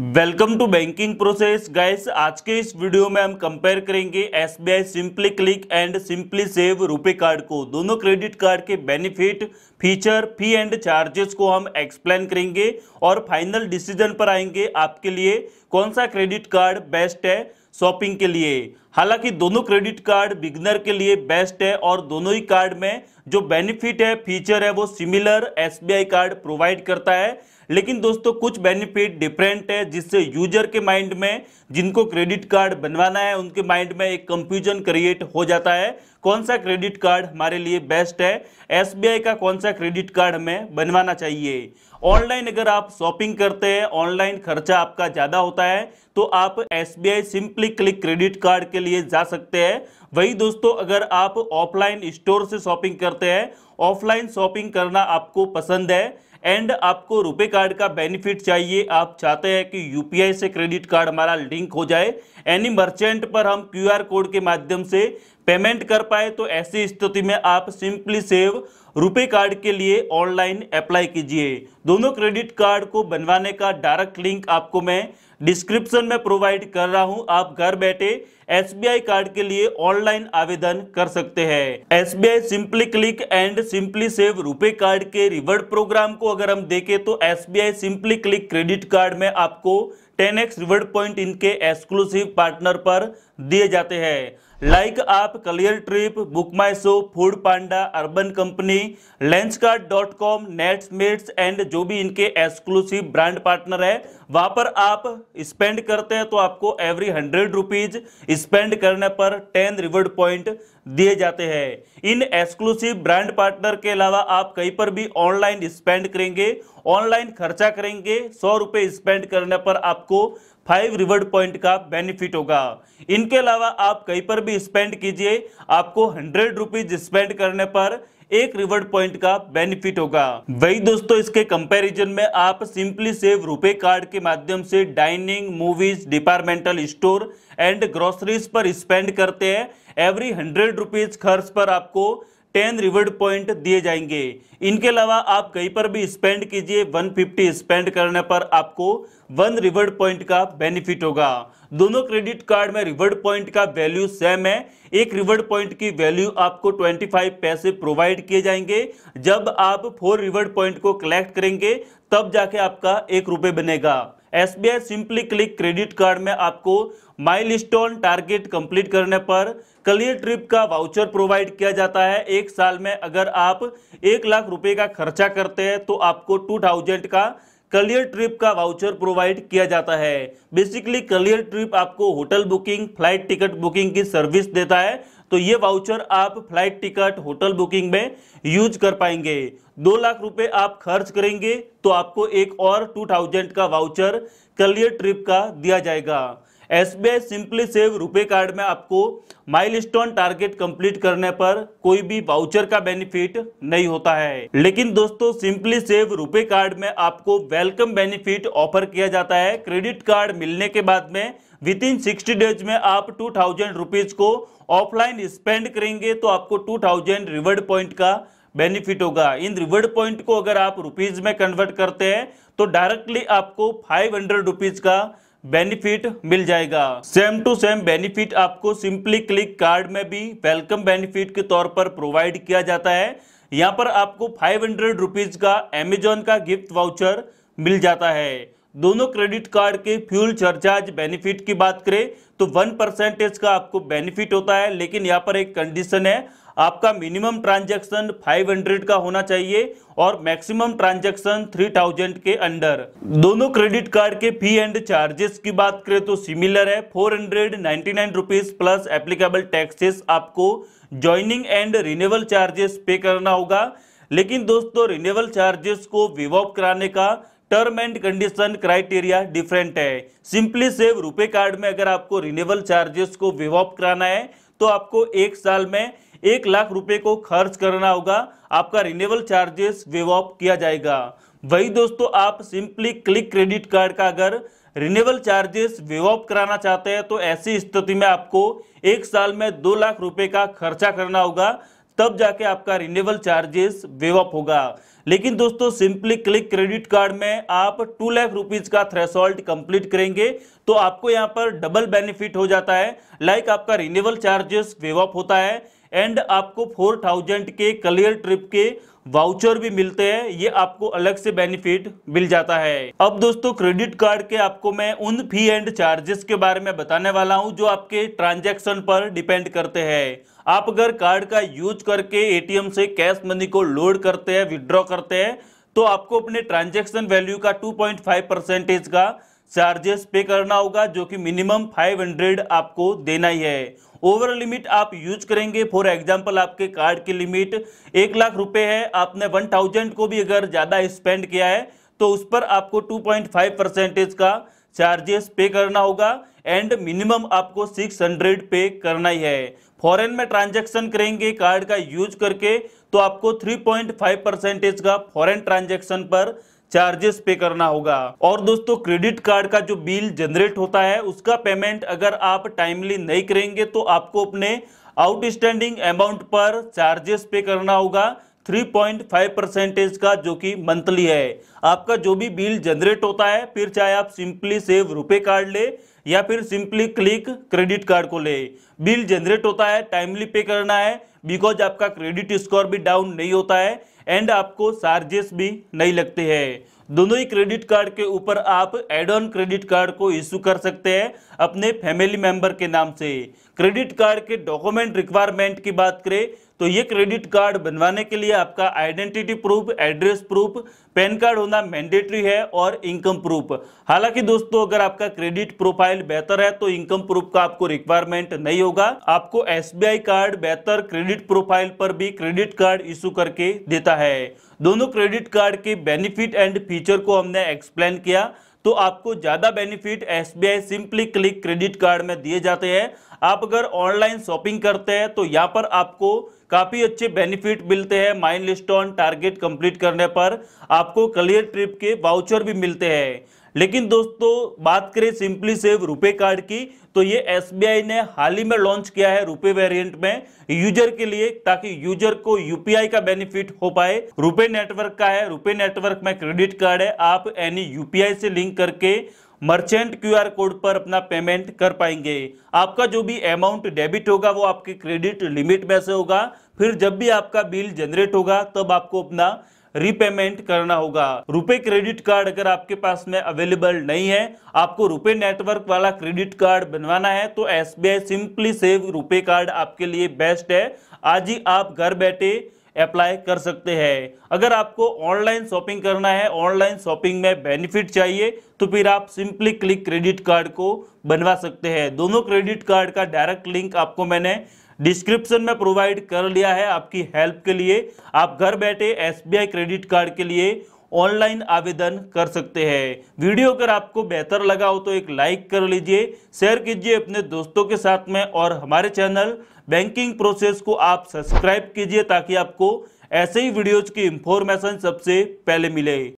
welcome to banking process guys आज के इस वीडियो में हम कंपेयर करेंगे S B I simply click and simply save RuPay card को दोनों क्रेडिट कार्ड के benefit feature fee and charges को हम एक्सप्लेन करेंगे और फाइनल डिसीजन पर आएंगे आपके लिए कौन सा क्रेडिट कार्ड बेस्ट है शॉपिंग के लिए हालांकि दोनों क्रेडिट कार्ड बिगनर के लिए बेस्ट है और दोनों ही कार्ड में जो बेनिफिट है फीचर है वो सिमिलर एस कार्ड प्रोवाइड करता है लेकिन दोस्तों कुछ बेनिफिट डिफरेंट है जिससे यूजर के माइंड में जिनको क्रेडिट कार्ड बनवाना है उनके माइंड में एक कंफ्यूजन क्रिएट हो जाता है कौन सा क्रेडिट कार्ड हमारे लिए बेस्ट है एसबीआई का कौन सा क्रेडिट कार्ड हमें बनवाना चाहिए ऑनलाइन अगर आप शॉपिंग करते हैं ऑनलाइन खर्चा आपका ज़्यादा होता है तो आप S B I simply click credit card के लिए जा सकते हैं वही दोस्तों अगर आप ऑफलाइन स्टोर से शॉपिंग करते हैं ऑफलाइन शॉपिंग करना आपको पसंद है एंड आपको रुपए कार्ड का बेनिफिट चाहिए आप चाहते हैं कि यूपीआई से क्रेडिट कार्ड हमारा लिंक हो जाए एनी मर्चेंट पर हम क्यूआर कोड के माध्यम से पेमेंट कर पाए तो ऐसी स्थिति में आप सिंपली सेव रुपए कार्ड के लिए ऑनलाइन अप्लाई कीजिए दोनों क्रेडिट कार्ड को बनवाने का डायरेक्ट लिंक आपको मैं डिस्क्रिप्शन में प्रोवाइड कर रहा हूं आप घर बैठे एसबीआई कार्ड के लिए ऑनलाइन आवेदन कर सकते हैं SBI simply click and simply save RuPay card के रिवर्ड प्रोग्राम को अगर हम देखें तो SBI simply click credit card में आपको 10x रिवर्ड पॉइंट इनके एक्सक्लूसिव पार्टनर पर दिए जाते हैं लाइक आप Cleartrip BookMyShow foodpanda Urban Company Lenskart dot com Netmeds and जो भी इनके एक्सक्लूसिव ब्रांड पार्टनर है वहां पर आप स्पेंड करते हैं तो आपको एवरी हंड्रेड रुपीज स्पेंड करने पर टेन रिवर्ड पॉइंट दिए जाते हैं इन एक्सक्लूसिव ब्रांड पार्टनर के अलावा आप कहीं पर भी ऑनलाइन स्पेंड करेंगे ऑनलाइन खर्चा करेंगे सौ रुपये स्पेंड करने पर आपको फाइव रिवर्ड पॉइंट का बेनिफिट होगा इनके अलावा आप कहीं पर भी स्पेंड कीजिए आपको हंड्रेड रुपीज स्पेंड करने पर एक रिवर्ड पॉइंट का बेनिफिट होगा वही दोस्तों इसके कंपैरिजन में आप सिंपली सेव रुपए कार्ड के माध्यम से dining movies departmental store and groceries पर स्पेंड करते हैं एवरी हंड्रेड रुपीज खर्च पर आपको टेन रिवर्ड पॉइंट दिए जाएंगे इनके अलावा आप कहीं पर भी स्पेंड कीजिए 150 स्पेंड करने पर आपको वन रिवर्ड पॉइंट का बेनिफिट होगा दोनों क्रेडिट कार्ड में रिवर्ड पॉइंट का वैल्यू सेम है एक रिवर्ड पॉइंट की वैल्यू आपको 25 पैसे प्रोवाइड किए जाएंगे जब आप फोर रिवर्ड पॉइंट को कलेक्ट करेंगे तब जाके आपका एक रुपये बनेगा S B I simply click credit card में आपको माइल स्टोन टारगेट कंप्लीट करने पर कलियर ट्रिप का वाउचर प्रोवाइड किया जाता है एक साल में अगर आप एक लाख रुपए का खर्चा करते हैं तो आपको टू थाउजेंड का कलियर ट्रिप का वाउचर प्रोवाइड किया जाता है बेसिकली कलियर ट्रिप आपको hotel booking flight ticket booking की सर्विस देता है तो ये वाउचर आप फ्लाइट टिकट होटल बुकिंग में यूज कर पाएंगे दो लाख रुपए आप खर्च करेंगे तो आपको एक और टू थाउजेंड का वाउचर कलियर ट्रिप का दिया जाएगा I simply save RuPay card में आपको माइलस्टोन टारगेट कंप्लीट करने पर कोई भी वाउचर का बेनिफिट नहीं होता है लेकिन दोस्तों सिंपली सेव रुपे कार्ड में आपको वेलकम बेनिफिट ऑफर किया जाता है क्रेडिट कार्ड मिलने के बाद में विद इन सिक्सटी डेज में आप टू थाउजेंड रुपीज को ऑफलाइन स्पेंड करेंगे तो आपको टू थाउजेंड रिवर्ड पॉइंट का बेनिफिट होगा इन रिवर्ड पॉइंट को अगर आप रुपीज में कन्वर्ट करते हैं तो डायरेक्टली आपको फाइव हंड्रेड रुपीज का बेनिफिट मिल जाएगा सेम टू सेम बेनिफिट आपको सिंपली क्लिक कार्ड में भी वेलकम बेनिफिट के तौर पर प्रोवाइड किया जाता है यहाँ पर आपको फाइव हंड्रेड रुपीज का अमेजोन का गिफ्ट वाउचर मिल जाता है दोनों क्रेडिट कार्ड के फ्यूल सरचार्ज बेनिफिट की बात करें तो वन परसेंटेज का आपको बेनिफिट होता है लेकिन यहाँ पर एक कंडीशन है आपका मिनिमम ट्रांजैक्शन 500 का होना चाहिए और मैक्सिमम ट्रांजैक्शन 3000 के अंडर दोनों क्रेडिट कार्ड के फी एंड चार्जेस की बात करें तो सिमिलर है four hundred plus applicable taxes आपको joining and renewal charges pay करना होगा लेकिन दोस्तों रिनेवल चार्जेस को विवॉप कराने का term and condition criteria different है सिंपली सेव रुपे कार्ड में अगर आपको रिनेवल चार्जेस को विवॉप कराना है तो आपको एक साल में एक लाख रुपए को खर्च करना होगा आपका रिनेवल चार्जेस वेव ऑफ किया जाएगा वही दोस्तों आप सिंपली क्लिक क्रेडिट कार्ड का अगर रिनेवल चार्जेस वेव ऑफ कराना चाहते हैं तो ऐसी स्थिति में आपको एक साल में दो लाख रुपए का खर्चा करना होगा तब जाके आपका रिनेवल चार्जेस वेव ऑफ होगा लेकिन दोस्तों सिंपली क्लिक क्रेडिट कार्ड में आप टू लाख रुपीज का थ्रेसोल्ट कंप्लीट करेंगे तो आपको यहाँ पर डबल बेनिफिट हो जाता है लाइक आपका रिनेवल चार्जेस वेव ऑफ होता है एंड आपको फोर थाउजेंड के क्लियर ट्रिप के वाउचर भी मिलते हैं ये आपको अलग से बेनिफिट मिल जाता है अब दोस्तों क्रेडिट कार्ड के आपको मैं उन फी एंड चार्जेस के बारे में बताने वाला हूँ जो आपके ट्रांजैक्शन पर डिपेंड करते हैं आप अगर कार्ड का यूज करके एटीएम से कैश मनी को लोड करते हैं विदड्रॉ करते हैं तो आपको अपने ट्रांजेक्शन वैल्यू का 2.5 परसेंटेज का चार्जेस पे करना होगा जो कि मिनिमम 500 आपको देना ही है ओवर लिमिट आप यूज करेंगे फॉर एग्जांपल आपके कार्ड की लिमिट एक लाख रुपए है आपने 1000 को भी अगर ज़्यादा स्पेंड किया है तो उस पर आपको 2.5 परसेंटेज का चार्जेस पे करना होगा एंड मिनिमम आपको 600 पे करना ही है फॉरेन में ट्रांजेक्शन करेंगे कार्ड का यूज करके तो आपको थ्री परसेंटेज का फॉरन ट्रांजेक्शन पर चार्जेस पे करना होगा और दोस्तों क्रेडिट कार्ड का जो बिल जनरेट होता है उसका पेमेंट अगर आप टाइमली नहीं करेंगे तो आपको अपने आउटस्टैंडिंग अमाउंट पर चार्जेस पे करना होगा 3.5 परसेंटेज का जो कि मंथली है आपका जो भी बिल जनरेट होता है फिर चाहे आप सिंपली सेव रुपए कार्ड ले या फिर सिंपली क्लिक क्रेडिट कार्ड को ले बिल जनरेट होता है टाइमली पे करना है बिकॉज आपका क्रेडिट स्कोर भी डाउन नहीं होता है एंड आपको चार्जेस भी नहीं लगते हैं दोनों ही क्रेडिट कार्ड के ऊपर आप एड ऑन क्रेडिट कार्ड को इशू कर सकते हैं अपने फैमिली मेंबर के नाम से क्रेडिट कार्ड के डॉक्यूमेंट रिक्वायरमेंट की बात करें तो ये क्रेडिट कार्ड बनवाने के लिए आपका identity proof address proof PAN card होना मैंडेटरी है और इनकम प्रूफ हालांकि दोस्तों अगर आपका क्रेडिट प्रोफाइल बेहतर है तो इनकम प्रूफ का आपको रिक्वायरमेंट नहीं होगा आपको एसबीआई कार्ड बेहतर क्रेडिट प्रोफाइल पर भी क्रेडिट कार्ड इशू करके देता है दोनों क्रेडिट कार्ड के बेनिफिट एंड फीचर को हमने एक्सप्लेन किया तो आपको ज़्यादा benefit S simply click credit card में दिए जाते हैं आप अगर ऑनलाइन शॉपिंग करते हैं तो यहाँ पर आपको काफ़ी अच्छे बेनिफिट मिलते हैं लिस्ट ऑन टारगेट कंप्लीट करने पर आपको क्लियर ट्रिप के वाउचर भी मिलते हैं लेकिन दोस्तों बात करें सिंपली सेव रुपे कार्ड की तो ये एस ने हाल ही में लॉन्च किया है रुपे वेरिएंट में यूजर के लिए ताकि यूजर को यूपीआई का बेनिफिट हो पाए रुपे नेटवर्क का है रुपे नेटवर्क में क्रेडिट कार्ड है आप एनी यूपीआई से लिंक करके मर्चेंट क्यूआर कोड पर अपना पेमेंट कर पाएंगे आपका जो भी अमाउंट डेबिट होगा वो आपके क्रेडिट लिमिट में से होगा फिर जब भी आपका बिल जनरेट होगा तब आपको अपना रीपेमेंट करना होगा रुपए क्रेडिट कार्ड अगर आपके पास में अवेलेबल नहीं है आपको रुपए नेटवर्क वाला क्रेडिट कार्ड बनवाना है तो S simply save RuPay card आपके लिए बेस्ट है आज ही आप घर बैठे अप्लाई कर सकते हैं अगर आपको ऑनलाइन शॉपिंग करना है ऑनलाइन शॉपिंग में बेनिफिट चाहिए तो फिर आप सिंपली क्लिक क्रेडिट कार्ड को बनवा सकते हैं दोनों क्रेडिट कार्ड का डायरेक्ट लिंक आपको मैंने डिस्क्रिप्शन में प्रोवाइड कर लिया है आपकी हेल्प के लिए आप घर बैठे एसबीआई क्रेडिट कार्ड के लिए ऑनलाइन आवेदन कर सकते हैं वीडियो अगर आपको बेहतर लगा हो तो एक लाइक कर लीजिए शेयर कीजिए अपने दोस्तों के साथ में और हमारे चैनल बैंकिंग प्रोसेस को आप सब्सक्राइब कीजिए ताकि आपको ऐसे ही वीडियोज की इंफॉर्मेशन सबसे पहले मिले